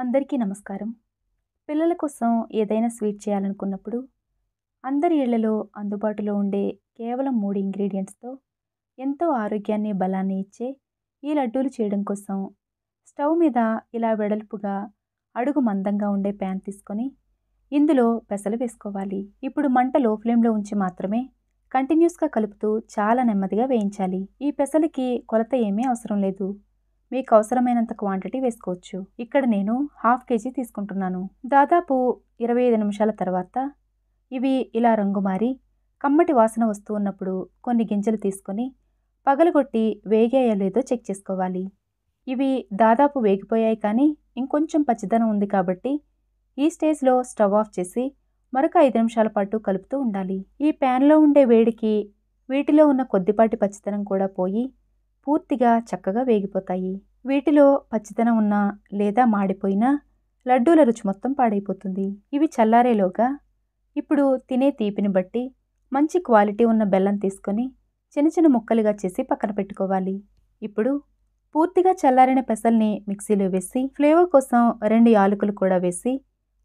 అందరికీ నమస్కారం పిల్లల కోసం ఏదైనా స్వీట్ చేయాలనుకున్నప్పుడు అందరి ఇళ్లలో అందుబాటులో ఉండే కేవలం మూడు ఇంగ్రీడియంట్స్తో ఎంతో ఆరోగ్యాన్ని బలాన్ని ఇచ్చే ఈ లడ్డూలు చేయడం కోసం స్టవ్ మీద ఇలా వెడల్పుగా అడుగు మందంగా ఉండే ప్యాన్ తీసుకొని ఇందులో పెసలు వేసుకోవాలి ఇప్పుడు మంట లో ఫ్లేమ్లో ఉంచి మాత్రమే కంటిన్యూస్గా కలుపుతూ చాలా నెమ్మదిగా వేయించాలి ఈ పెసలకి కొలత ఏమీ అవసరం లేదు మీకు అవసరమైనంత క్వాంటిటీ వేసుకోవచ్చు ఇక్కడ నేను హాఫ్ కేజీ తీసుకుంటున్నాను దాదాపు ఇరవై ఐదు నిమిషాల తర్వాత ఇవి ఇలా రంగు మారి కమ్మటి వాసన వస్తూ ఉన్నప్పుడు కొన్ని గింజలు తీసుకొని పగలగొట్టి వేగాయో లేదో చెక్ చేసుకోవాలి ఇవి దాదాపు వేగిపోయాయి కానీ ఇంకొంచెం పచ్చిదనం ఉంది కాబట్టి ఈ స్టేజ్లో స్టవ్ ఆఫ్ చేసి మరొక ఐదు నిమిషాల పాటు కలుపుతూ ఉండాలి ఈ ప్యాన్లో ఉండే వేడికి వీటిలో ఉన్న కొద్దిపాటి పచ్చితనం కూడా పోయి పూర్తిగా చక్కగా వేగిపోతాయి వీటిలో పచ్చితనం ఉన్నా లేదా మాడిపోయిన లడ్డూల రుచి మొత్తం పాడైపోతుంది ఇవి చల్లారేలోగా ఇప్పుడు తినే తీపిని బట్టి మంచి క్వాలిటీ ఉన్న బెల్లం తీసుకొని చిన్న చిన్న ముక్కలుగా చేసి పక్కన పెట్టుకోవాలి ఇప్పుడు పూర్తిగా చల్లారిన పెసల్ని మిక్సీలో వేసి ఫ్లేవర్ కోసం రెండు యాలకులు కూడా వేసి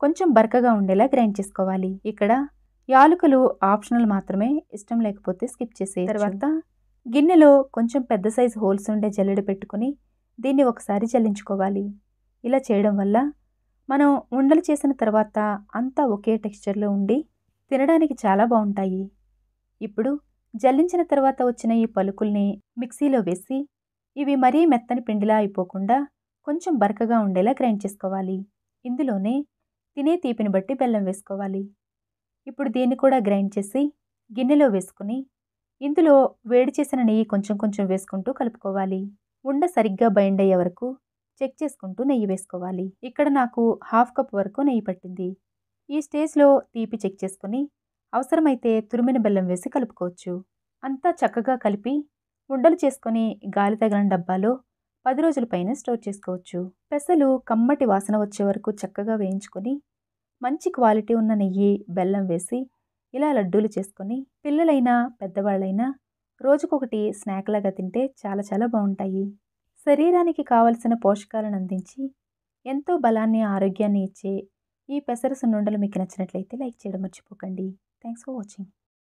కొంచెం బరకగా ఉండేలా గ్రైండ్ చేసుకోవాలి ఇక్కడ యాలకులు ఆప్షనల్ మాత్రమే ఇష్టం లేకపోతే స్కిప్ చేసే తర్వాత గిన్నెలో కొంచెం పెద్ద సైజు హోల్స్ ఉండే జల్లెడ పెట్టుకుని దీన్ని ఒకసారి జల్లించుకోవాలి ఇలా చేయడం వల్ల మనం ఉండలు చేసిన తర్వాత అంతా ఒకే టెక్స్చర్లో ఉండి తినడానికి చాలా బాగుంటాయి ఇప్పుడు జల్లించిన తర్వాత వచ్చిన ఈ పలుకుల్ని మిక్సీలో వేసి ఇవి మరీ మెత్తని పిండిలా అయిపోకుండా కొంచెం బరకగా ఉండేలా గ్రైండ్ చేసుకోవాలి ఇందులోనే తినే తీపిని బట్టి బెల్లం వేసుకోవాలి ఇప్పుడు దీన్ని కూడా గ్రైండ్ చేసి గిన్నెలో వేసుకుని ఇందులో వేడి చేసిన నెయ్యి కొంచెం కొంచెం వేసుకుంటూ కలుపుకోవాలి ఉండ సరిగ్గా బైండ్ అయ్యే వరకు చెక్ చేసుకుంటూ నెయ్యి వేసుకోవాలి ఇక్కడ నాకు హాఫ్ కప్ వరకు నెయ్యి పట్టింది ఈ స్టేజ్లో తీపి చెక్ చేసుకుని అవసరమైతే తురిమిన బెల్లం వేసి కలుపుకోవచ్చు అంతా చక్కగా కలిపి ఉండలు చేసుకొని గాలి తగిలిన డబ్బాలో పది రోజుల పైన స్టోర్ చేసుకోవచ్చు పెసలు కమ్మటి వాసన వచ్చే వరకు చక్కగా వేయించుకొని మంచి క్వాలిటీ ఉన్న నెయ్యి బెల్లం వేసి ఇలా లడ్డూలు చేసుకొని పిల్లలైనా పెద్దవాళ్ళైనా రోజుకొకటి స్నాక్ లాగా తింటే చాలా చాలా బాగుంటాయి శరీరానికి కావలసిన పోషకాలను అందించి ఎంతో బలాన్ని ఆరోగ్యాన్ని ఇచ్చే ఈ పెసరసు నుండలు మీకు నచ్చినట్లయితే లైక్ చేయడం మర్చిపోకండి థ్యాంక్స్ ఫర్ వాచింగ్